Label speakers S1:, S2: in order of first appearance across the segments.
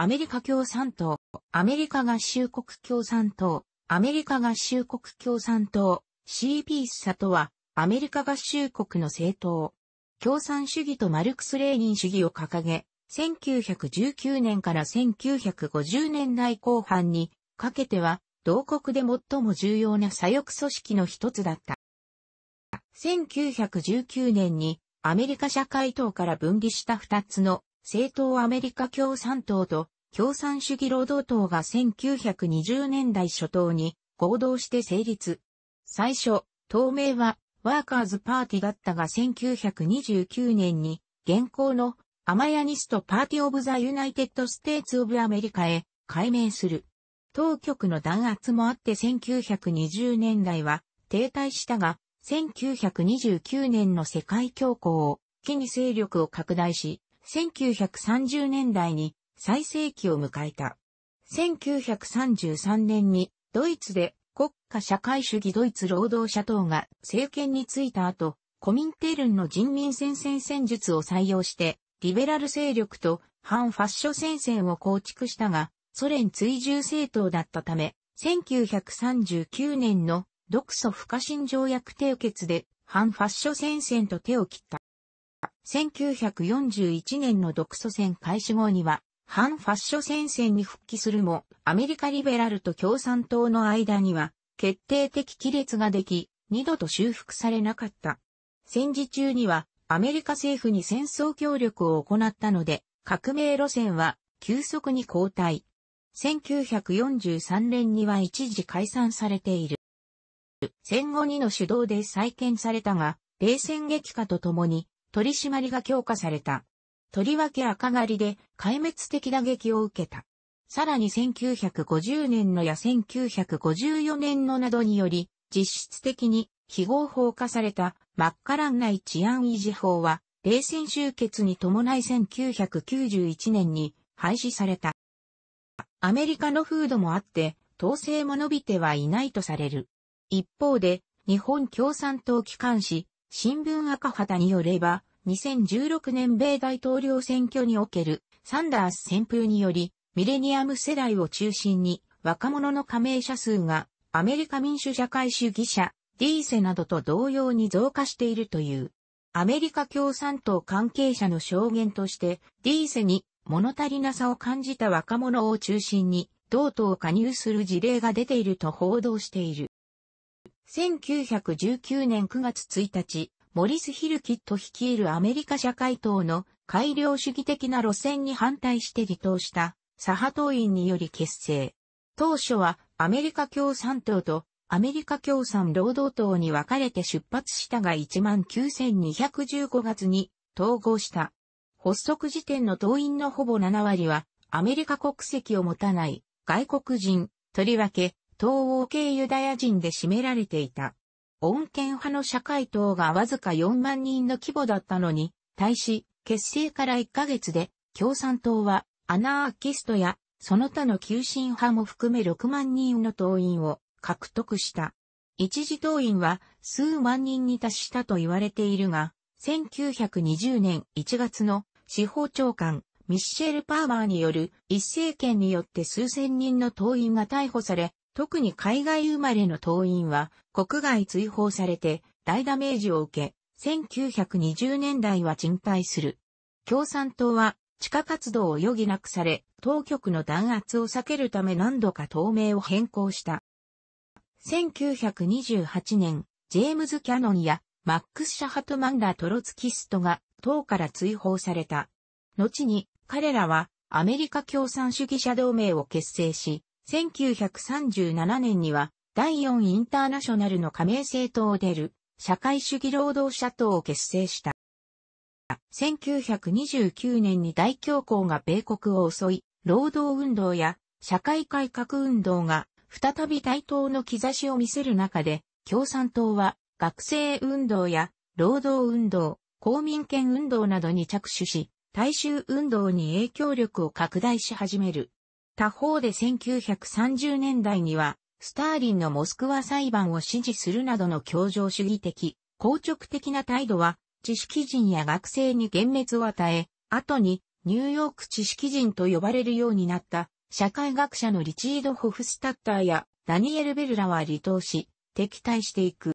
S1: アメリカ共産党、アメリカ合衆国共産党、アメリカ合衆国共産党、CP サとは、アメリカ合衆国の政党。共産主義とマルクス・レーニン主義を掲げ、1919年から1950年代後半にかけては、同国で最も重要な左翼組織の一つだった。1919年にアメリカ社会党から分離した二つの政党アメリカ共産党と共産主義労働党が1920年代初頭に合同して成立。最初、党名はワーカーズパーティだったが1929年に現行のアマヤニストパーティオブザユナイテッドステーツオブアメリカへ改名する。当局の弾圧もあって1920年代は停滞したが1929年の世界恐慌を機に勢力を拡大し、1930年代に最盛期を迎えた。1933年にドイツで国家社会主義ドイツ労働者党が政権に就いた後、コミンテルンの人民戦線戦術を採用して、リベラル勢力と反ファッション戦線を構築したが、ソ連追従政党だったため、1939年の独ソ不可侵条約締結で反ファッション戦線と手を切った。1941年の独ソ戦開始後には、反ファッショ戦線に復帰するも、アメリカリベラルと共産党の間には、決定的亀裂ができ、二度と修復されなかった。戦時中には、アメリカ政府に戦争協力を行ったので、革命路線は急速に後退。1943年には一時解散されている。戦後にの主導で再建されたが、冷戦激化とともに取り締まりが強化された。とりわけ赤狩りで壊滅的打撃を受けた。さらに1950年のや1954年のなどにより、実質的に非合法化されたマッカラン内治安維持法は、冷戦終結に伴い1991年に廃止された。アメリカの風土もあって、統制も伸びてはいないとされる。一方で、日本共産党機関紙、新聞赤旗によれば、2016年米大統領選挙におけるサンダース旋風により、ミレニアム世代を中心に若者の加盟者数がアメリカ民主社会主義者、ディーセなどと同様に増加しているという。アメリカ共産党関係者の証言として、ディーセに物足りなさを感じた若者を中心に、同党加入する事例が出ていると報道している。1919年9月1日、モリス・ヒルキット率いるアメリカ社会党の改良主義的な路線に反対して離党した左派党員により結成。当初はアメリカ共産党とアメリカ共産労働党に分かれて出発したが19,215月に統合した。発足時点の党員のほぼ7割はアメリカ国籍を持たない外国人、とりわけ東欧系ユダヤ人で占められていた。恩健派の社会党がわずか4万人の規模だったのに、対し、結成から1ヶ月で、共産党は、アナーキストや、その他の急進派も含め6万人の党員を獲得した。一時党員は数万人に達したと言われているが、1920年1月の司法長官ミッシェル・パーマーによる一政権によって数千人の党員が逮捕され、特に海外生まれの党員は国外追放されて大ダメージを受け、1920年代は沈廃する。共産党は地下活動を余儀なくされ、当局の弾圧を避けるため何度か党名を変更した。1928年、ジェームズ・キャノンやマックス・シャハトマンらトロツキストが党から追放された。後に彼らはアメリカ共産主義者同盟を結成し、1937年には第4インターナショナルの加盟政党を出る社会主義労働者党を結成した。1929年に大恐慌が米国を襲い、労働運動や社会改革運動が再び対等の兆しを見せる中で、共産党は学生運動や労働運動、公民権運動などに着手し、大衆運動に影響力を拡大し始める。他方で1930年代には、スターリンのモスクワ裁判を支持するなどの協情主義的、硬直的な態度は、知識人や学生に幻滅を与え、後にニューヨーク知識人と呼ばれるようになった社会学者のリチード・ホフスタッターやダニエル・ベルラは離党し、敵対していく。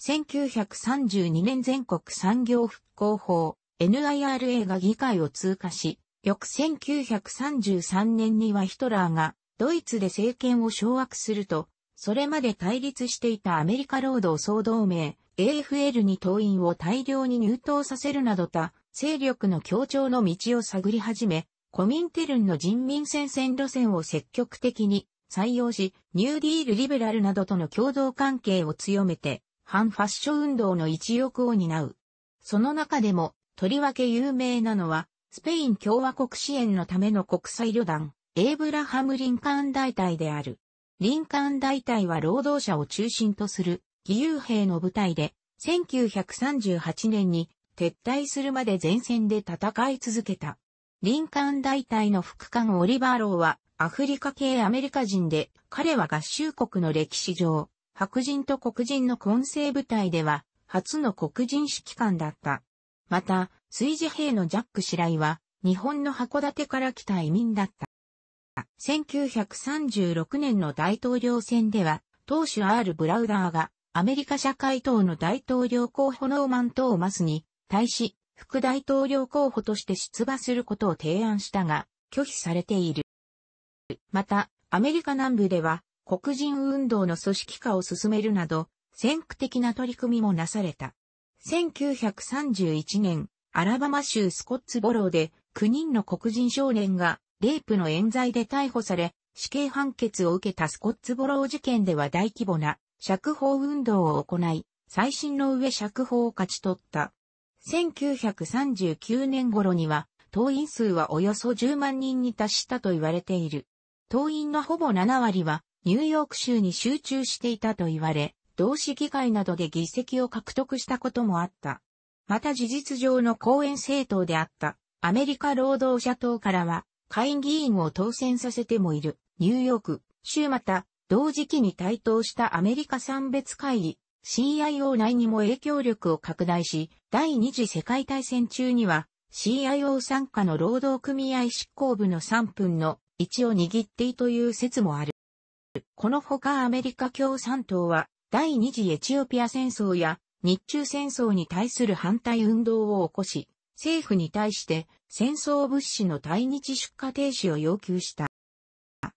S1: 1932年全国産業復興法 NIRA が議会を通過し、翌1933年にはヒトラーがドイツで政権を掌握すると、それまで対立していたアメリカ労働総同盟 AFL に党員を大量に入党させるなどた勢力の協調の道を探り始め、コミンテルンの人民戦線路線を積極的に採用し、ニューディールリベラルなどとの共同関係を強めて、反ファッション運動の一翼を担う。その中でも、とりわけ有名なのは、スペイン共和国支援のための国際旅団、エイブラハム・リンカーン大隊である。リンカーン大隊は労働者を中心とする義勇兵の部隊で、1938年に撤退するまで前線で戦い続けた。リンカーン大隊の副官オリバーローはアフリカ系アメリカ人で、彼は合衆国の歴史上、白人と黒人の混成部隊では初の黒人指揮官だった。また、水事兵のジャック・シライは、日本の函館から来た移民だった。1936年の大統領選では、当主 R. ブラウダーが、アメリカ社会党の大統領候補ノーマン・トーマスに、対し、副大統領候補として出馬することを提案したが、拒否されている。また、アメリカ南部では、黒人運動の組織化を進めるなど、先駆的な取り組みもなされた。1931年、アラバマ州スコッツボローで9人の黒人少年がレイプの冤罪で逮捕され、死刑判決を受けたスコッツボロー事件では大規模な釈放運動を行い、最新の上釈放を勝ち取った。1939年頃には、党員数はおよそ10万人に達したと言われている。党員のほぼ7割はニューヨーク州に集中していたと言われ、同志議会などで議席を獲得したこともあった。また事実上の講演政党であったアメリカ労働者党からは会議員を当選させてもいるニューヨーク州また同時期に台頭したアメリカ産別会議 CIO 内にも影響力を拡大し第二次世界大戦中には CIO 傘下の労働組合執行部の3分の1を握っていという説もある。このほかアメリカ共産党は第二次エチオピア戦争や日中戦争に対する反対運動を起こし、政府に対して戦争物資の対日出荷停止を要求した。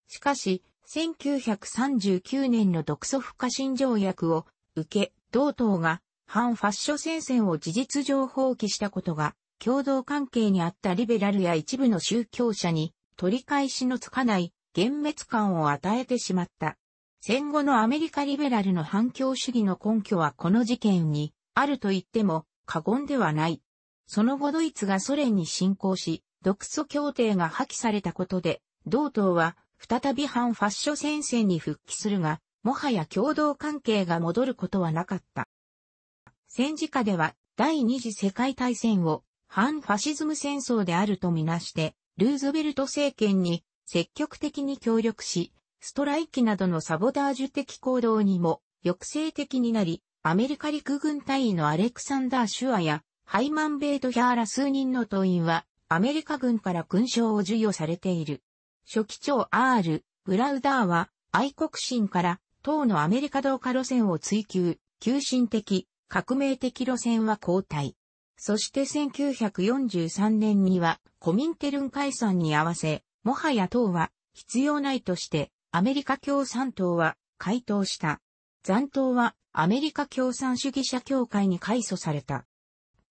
S1: しかし、1939年の独ソ不可侵条約を受け、同党が反ファッション戦線を事実上放棄したことが、共同関係にあったリベラルや一部の宗教者に取り返しのつかない幻滅感を与えてしまった。戦後のアメリカリベラルの反共主義の根拠はこの事件にあると言っても過言ではない。その後ドイツがソ連に侵攻し、独ソ協定が破棄されたことで、同党は再び反ファッション戦線に復帰するが、もはや共同関係が戻ることはなかった。戦時下では第二次世界大戦を反ファシズム戦争であるとみなして、ルーズベルト政権に積極的に協力し、ストライキなどのサボタージュ的行動にも抑制的になり、アメリカ陸軍隊員のアレクサンダー・シュアやハイマン・ベイト・ヒャーラ数人の党員はアメリカ軍から勲章を授与されている。初期長 R、ブラウダーは愛国心から党のアメリカ同化路線を追求、急進的、革命的路線は後退。そして1943年にはコミンテルン解散に合わせ、もはや党は必要ないとしてアメリカ共産党は回答した。残党はアメリカ共産主義者協会に改組された。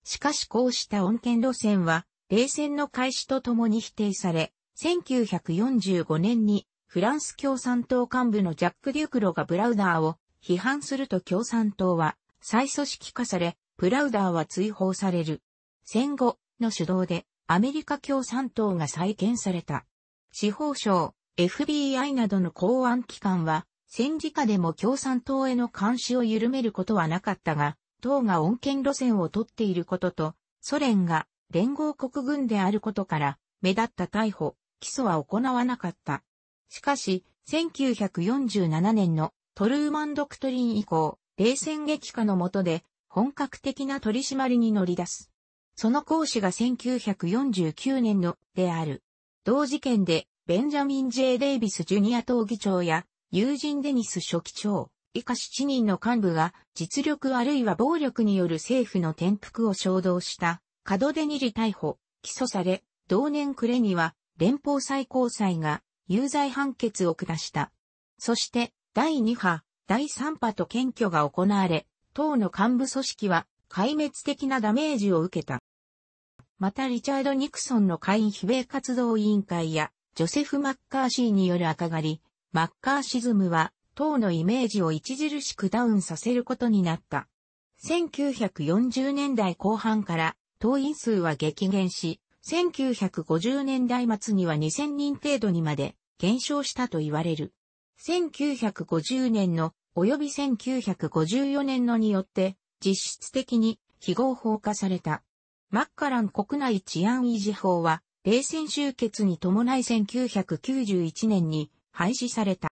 S1: しかしこうした穏健路線は、冷戦の開始とともに否定され、1945年にフランス共産党幹部のジャック・デュクロがブラウダーを批判すると共産党は再組織化され、ブラウダーは追放される。戦後の主導でアメリカ共産党が再建された。司法省、FBI などの公安機関は、戦時下でも共産党への監視を緩めることはなかったが、党が穏健路線をとっていることと、ソ連が連合国軍であることから、目立った逮捕、起訴は行わなかった。しかし、1947年のトルーマンドクトリン以降、冷戦激化の下で本格的な取り締まりに乗り出す。その講師が1949年のである。同事件でベンジャミン・ J・ デイビス・ジュニア党議長や、友人デニス書記長、以下7人の幹部が、実力あるいは暴力による政府の転覆を衝動した、ドデニリ逮捕、起訴され、同年暮れには、連邦最高裁が、有罪判決を下した。そして、第2波、第3波と検挙が行われ、党の幹部組織は壊滅的なダメージを受けた。またリチャード・ニクソンの会員非米活動委員会やジョセフ・マッカーシーによる赤狩り、マッカーシズムは、党のイメージを著しくダウンさせることになった。1940年代後半から党員数は激減し、1950年代末には2000人程度にまで減少したと言われる。1950年の及び1954年のによって実質的に非合法化された。マッカラン国内治安維持法は冷戦終結に伴い1991年に廃止された。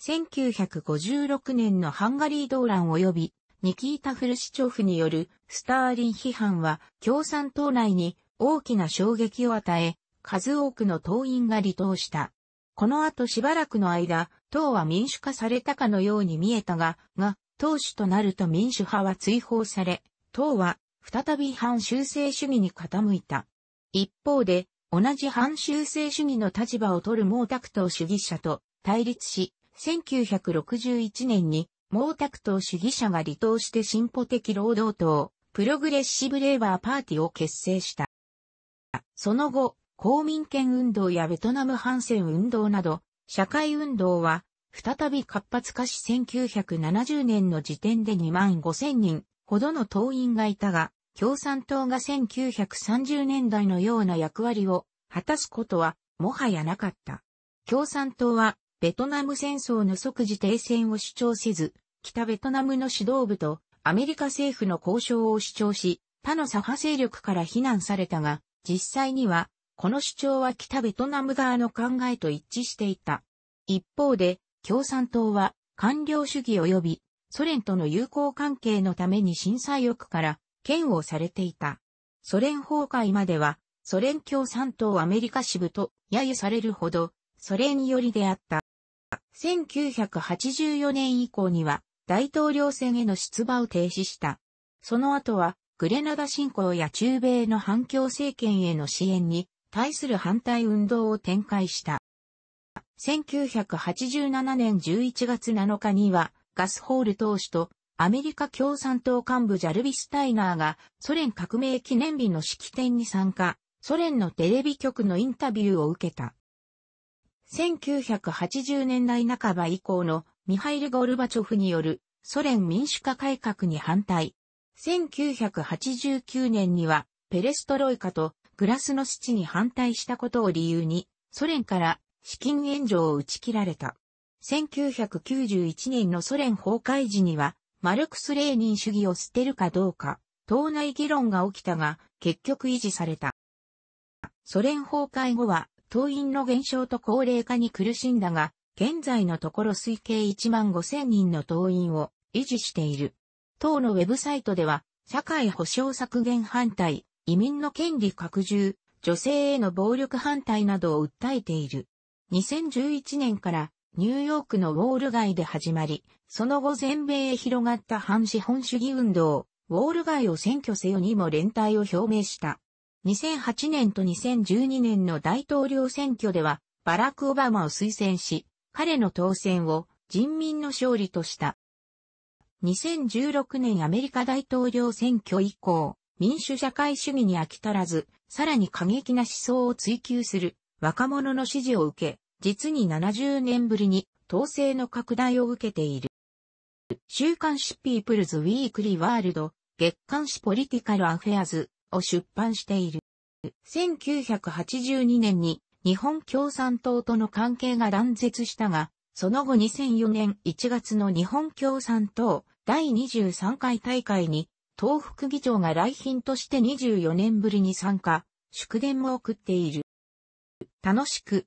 S1: 1956年のハンガリー動乱及びニキータ・フルシチョフによるスターリン批判は共産党内に大きな衝撃を与え、数多くの党員が離党した。この後しばらくの間、党は民主化されたかのように見えたが、が、党首となると民主派は追放され、党は再び反修正主義に傾いた。一方で、同じ反修正主義の立場を取る毛沢東主義者と対立し、1961年に毛沢東主義者が離党して進歩的労働党、プログレッシブレーバーパーティを結成した。その後、公民権運動やベトナム反戦運動など、社会運動は、再び活発化し1970年の時点で2万5千人ほどの党員がいたが、共産党が1930年代のような役割を果たすことはもはやなかった。共産党はベトナム戦争の即時停戦を主張せず、北ベトナムの指導部とアメリカ政府の交渉を主張し、他の左派勢力から非難されたが、実際には、この主張は北ベトナム側の考えと一致していた。一方で、共産党は、官僚主義及び、ソ連との友好関係のために震災翼から、嫌悪されていた。ソ連崩壊までは、ソ連共産党アメリカ支部と揶揄されるほど、ソ連寄りであった。1984年以降には、大統領選への出馬を停止した。その後は、グレナダ侵攻や中米の反共政権への支援に対する反対運動を展開した。1987年11月7日には、ガスホール党首とアメリカ共産党幹部ジャルビス・タイガーがソ連革命記念日の式典に参加、ソ連のテレビ局のインタビューを受けた。1980年代半ば以降のミハイル・ゴルバチョフによるソ連民主化改革に反対。1989年にはペレストロイカとグラスの父に反対したことを理由にソ連から資金援助を打ち切られた。1991年のソ連崩壊時にはマルクス・レーニン主義を捨てるかどうか、党内議論が起きたが、結局維持された。ソ連崩壊後は、党員の減少と高齢化に苦しんだが、現在のところ推計1万5千人の党員を維持している。党のウェブサイトでは、社会保障削減反対、移民の権利拡充、女性への暴力反対などを訴えている。2011年からニューヨークのウォール街で始まり、その後全米へ広がった反資本主義運動、ウォール街を選挙せよにも連帯を表明した。2008年と2012年の大統領選挙では、バラク・オバマを推薦し、彼の当選を人民の勝利とした。2016年アメリカ大統領選挙以降、民主社会主義に飽き足らず、さらに過激な思想を追求する若者の支持を受け、実に70年ぶりに統制の拡大を受けている。週刊誌ピープルズウィークリーワールド、月刊誌ポリティカルアフェアズを出版している。1982年に日本共産党との関係が断絶したが、その後2004年1月の日本共産党第23回大会に、東北議長が来賓として24年ぶりに参加、祝電も送っている。楽しく、